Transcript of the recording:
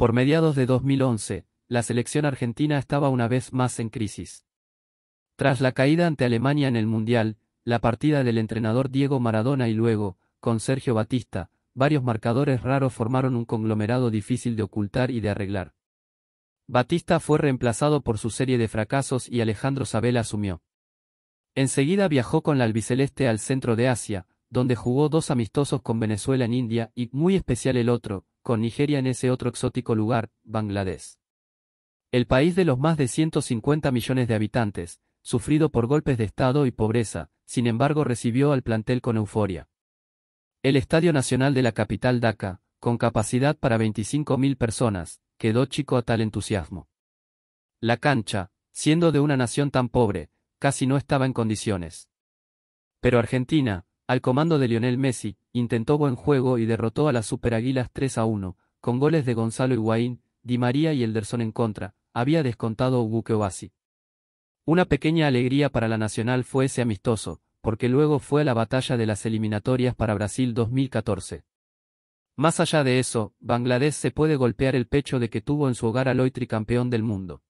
Por mediados de 2011, la selección argentina estaba una vez más en crisis. Tras la caída ante Alemania en el Mundial, la partida del entrenador Diego Maradona y luego, con Sergio Batista, varios marcadores raros formaron un conglomerado difícil de ocultar y de arreglar. Batista fue reemplazado por su serie de fracasos y Alejandro Sabel asumió. Enseguida viajó con la albiceleste al centro de Asia, donde jugó dos amistosos con Venezuela en India y, muy especial el otro, con Nigeria en ese otro exótico lugar, Bangladesh. El país de los más de 150 millones de habitantes, sufrido por golpes de Estado y pobreza, sin embargo recibió al plantel con euforia. El Estadio Nacional de la capital Dhaka, con capacidad para 25.000 personas, quedó chico a tal entusiasmo. La cancha, siendo de una nación tan pobre, casi no estaba en condiciones. Pero Argentina, al comando de Lionel Messi, intentó buen juego y derrotó a las Superaguilas 3 a 1, con goles de Gonzalo Higuaín, Di María y Elderson en contra, había descontado Ubuque Una pequeña alegría para la Nacional fue ese amistoso, porque luego fue a la batalla de las eliminatorias para Brasil 2014. Más allá de eso, Bangladesh se puede golpear el pecho de que tuvo en su hogar al hoy tricampeón del mundo.